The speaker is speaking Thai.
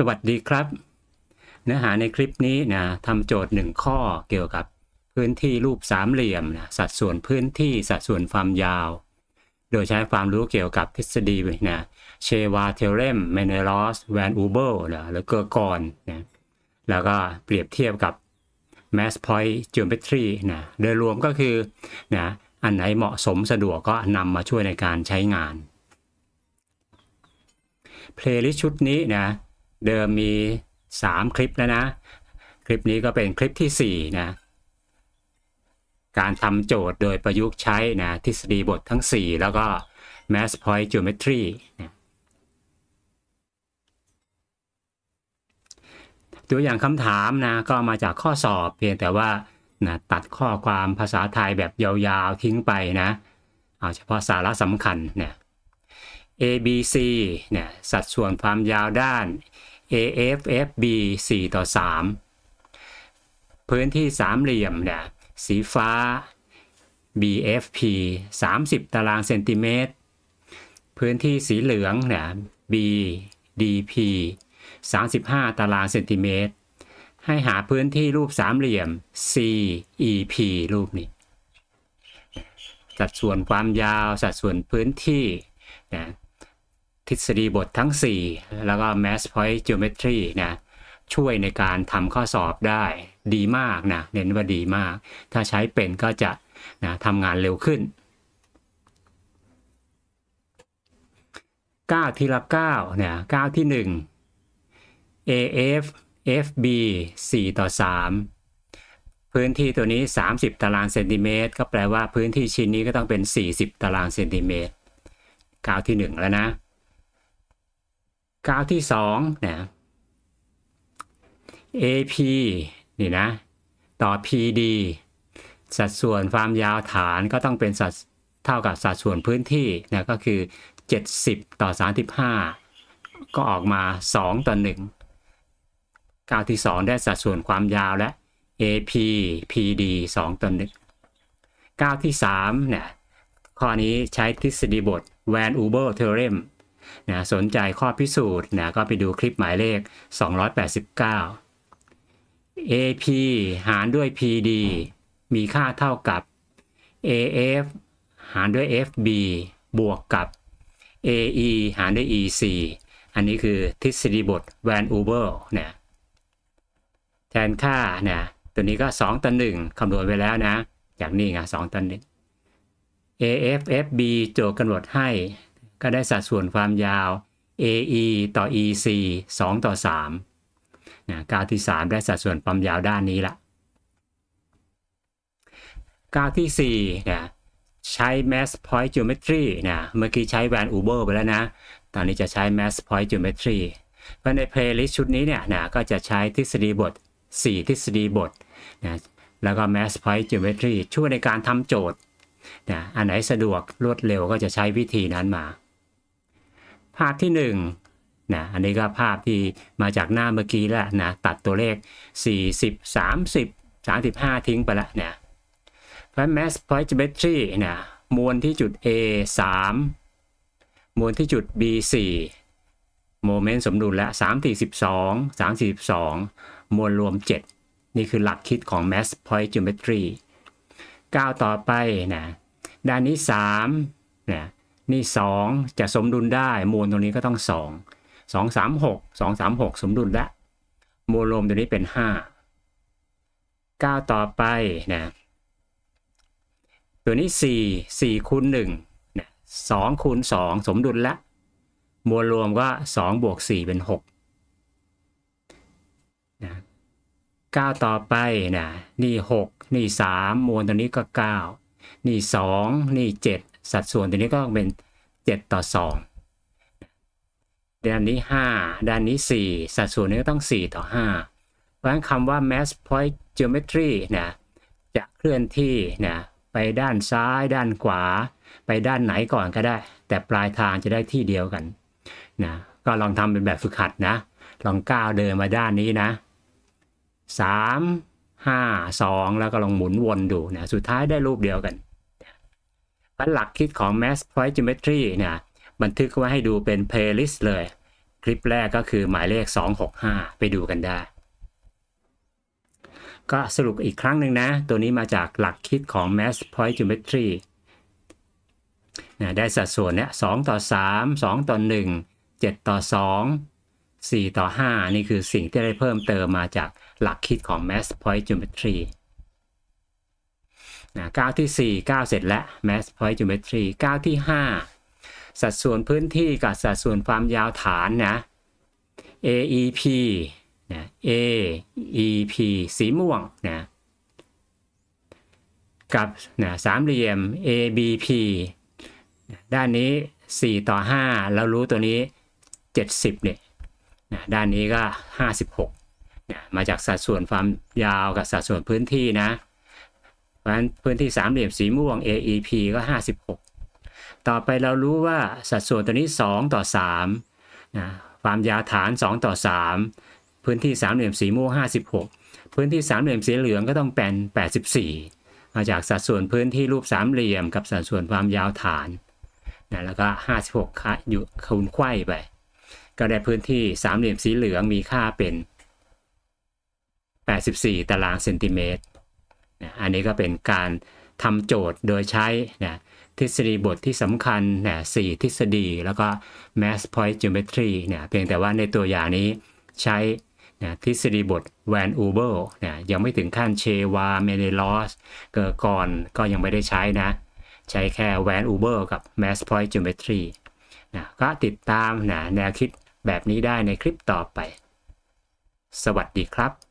สวัสดีครับ เนื้อหาในคลิปนี้นะทำโจทย์หนึ่งข้อเกี่ยวกับพื้นที่รูปสามเหลี่ยมนะสัดส่วนพื้นที่สัดส่วนความยาว โดยใช้ความรู้เกี่ยวกับทฤษฎีนะเชวาเทเลมเมเนลอสแวนอูเบลนะแล้วก็กอนนะแล้วก็เปรียบเทียบกับแมสพอยต์จิ e o m e t r นะโดยรวมก็คือนะอันไหนเหมาะสมสะดวกก็นำมาช่วยในการใช้งานเพลย์ลิสต์ชุดนี้นะเดิมมี 3 คลิปนะนะ คลิปนี้ก็เป็นคลิปที่4นะ การทำโจทย์โดยประยุกต์ใช้นะทฤษฎีบททั้ง 4 แล้วก็ mass point geometry นะตัวอย่างคำถามนะ ก็มาจากข้อสอบเพียงแต่ว่านะตัดข้อความภาษาไทยแบบยาว ๆ ทิ้งไปนะ เอาเฉพาะสาระสำคัญเนี่ย ABC เนี่ยสัดส่วนความยาวด้าน AFFB 4ต่อ3พื้นที่สามเหลี่ยมเนี่ยสีฟ้า BFP 30 ตารางเซนติเมตร พื้นที่สีเหลืองเนี่ย BDP 35 ตารางเซนติเมตร ให้หาพื้นที่รูปสามเหลี่ยม CEP รูปนี้สัดส่วนความยาวสัดส่วนพื้นที่นะทฤษฎีบททั้ง 4 แล้วก็ mass point geometry นะ ช่วยในการทำข้อสอบได้ดีมากนะเน้นว่าดีมาก ถ้าใช้เป็นก็จะนะทำงานเร็วขึ้น 9 ทีละ9เนี่ย9ที่ 1 AF FB 4 ต่อ 3 พื้นที่ตัวนี้ 30 ตารางเซนติเมตร ก็แปลว่าพื้นที่ชิ้นนี้ก็ต้องเป็น 40 ตารางเซนติเมตร9ที่ 1 แล้วนะกราฟที่2นะ AP นี่นะต่อ PD สัดส่วนความยาวฐานก็ต้องเป็นสัดเท่ากับสัดส่วนพื้นที่นะก็คือ 70 ต่อ 35 ก็ออกมา 2 ต่อ 1กราฟที่2 ได้สัดส่วนความยาวและ AP PD 2 ต่อ 1กราฟที่3เนี่ยข้อนี้ใช้ทฤษฎีบท Van Uber Theorem นะสนใจข้อพิสูจน์นะก็ไปดูคลิปหมายเลข 289 AP หารด้วย PD มีค่าเท่ากับ AF หารด้วย FB บวกกับ AE หารด้วย EC อันนี้คือทฤษฎีบทแวนอูเบอร์นะแทนค่านะตัวนี้ก็ 2ต่อ1คำนวณไว้แล้วนะ อย่างนี้ไง2ต่อ1 AFFB โจทย์กำหนดให้ก็ได้สัดส่วนความยาว AE ต่อ EC 2 ต่อ3นะก้าวที่ 3 ได้สัดส่วนความยาวด้านนี้ละก้าวที่4นะใช้ mass point geometry นะเมื่อกี้ใช้ van uber ไปแล้วนะ ตอนนี้จะใช้ mass point geometry เพราะใน playlist ชุดนี้เนี่ยนะก็จะใช้ทฤษฎีบท 4 ทฤษฎีบทนะแล้วก็ mass point geometry ช่วยในการทำโจทย์นะอันไหนสะดวกรวดเร็วก็จะใช้วิธีนั้นมาภาพที่1นนะอันนี้ก็ภาพที่มาจากหน้าเมื่อกี้แล้วนะ ตัดตัวเลข 40 30 35 ทิ้งไปละนะเพราะ mass point g e o m e r y นะมวลที่จุด A 3 มวลที่จุด B 4โมเมนต์สมดุลและ3 42 342 มวลรวม 7 นี่คือหลักคิดของ mass point geometry ก้าวต่อไปนะด้านนี้3นะนี่ 2 จะสมดุลได้มวลตรงนี้ก็ต้อง 2 2 3 6 2 3 6 สมดุลละมวลรวมตัวนี้เป็น 5 9 ต่อไปนะตัวนี้ 4 4คูณ1นะ2คูณ2สมดุลละ มวลรวมก็2บวก 4 เป็น6นะ9ต่อไปนะนี่ 6 นี่ 3มวลตัวนี้ก็ 9 นี่ 2 นี่ 7สัดส่วนตัวนี้ก็เป็น 7 ต่อ 2 ด้านนี้ 5 ด้านนี้ 4 สัดส่วนนี้ก็ต้อง 4 ต่อ 5 เพราะฉะนั้นคำว่า mass point geometry นะจะเคลื่อนที่นะไปด้านซ้ายด้านขวา ไปด้านไหนก่อนก็ได้ แต่ปลายทางจะได้ที่เดียวกันนะก็ลองทำเป็นแบบฝึกหัดนะ ลองก้าวเดินมาด้านนี้นะ3 5 2 แล้วก็ลองหมุนวนดูนะสุดท้ายได้รูปเดียวกันปหลักคิดของ mass point geometry เนี่ยบันทึกไว้ให้ดูเป็น playlist เลย คลิปแรกก็คือหมายเลข 265 ไปดูกันได้ ก็สรุปอีกครั้งหนึ่งนะ ตัวนี้มาจากหลักคิดของ mass point geometry นะได้สัดส่วนเนี่ย 2 ต่อ 3 2 ต่อ 1 7 ต่อ 2 4 ต่อ 5 นี่คือสิ่งที่ได้เพิ่มเติมมาจากหลักคิดของ mass point geometry นะก้าวที่ 4 9 เสร็จแล้ว mass point geometry ก้าวที่ 5 สัดส่วนพื้นที่กับสัดส่วนความยาวฐานนะ AEP นะ AEP สีม่วงนะกับนะสามเหลี่ยม ABP ด้านนี้ 4 ต่อ 5 เรารู้ตัวนี้ 70เนี่ยนะด้านนี้ก็ 56นะมาจากสัดส่วนความยาวกับสัดส่วนพื้นที่นะพราะฉะนั้นพื้นที่สามเหลี่ยมสีม่วง AEP ก็ 56 ต่อไปเรารู้ว่าสัดส่วน ตัวนี้ 2 ต่อ3นะความยาว ฐาน 2 ต่อ 3 พื้นที่สามเหลี่ยมสีม่วง 56 พื้นที่สามเหลี่ยมสีเหลืองก็ต้องเป็น 84 มาจากสัดส่วนพื้นที่รูปสามเหลี่ยม กับ สัดส่วนความยาวฐานนะแล้วก็ 56ค่ะอยู่คูณไข่ไป ก็ได้พื้นที่สามเหลี่ยมสีเหลืองมีค่าเป็น 84 ตารางเซนติเมตรนะอันนี้ก็เป็นการทำโจทย์โดยใช้นะทฤษฎีบทที่สำคัญนะสี่ทฤษฎี แล้วก็ mass point geometry เนี่ย เพียงแต่ว่าในตัวอย่างนี้ใช้นะทฤษฎีบทแวนอูเบลนะยังไม่ถึงขั้นเชวาเมเนลอสเกอร์กอนก็ยังไม่ได้ใช้นะ ใช้แค่แวนอูเบลกับ mass point geometry นะก็ติดตามนะแนวคิดแบบนี้ได้ในคลิปต่อไป สวัสดีครับ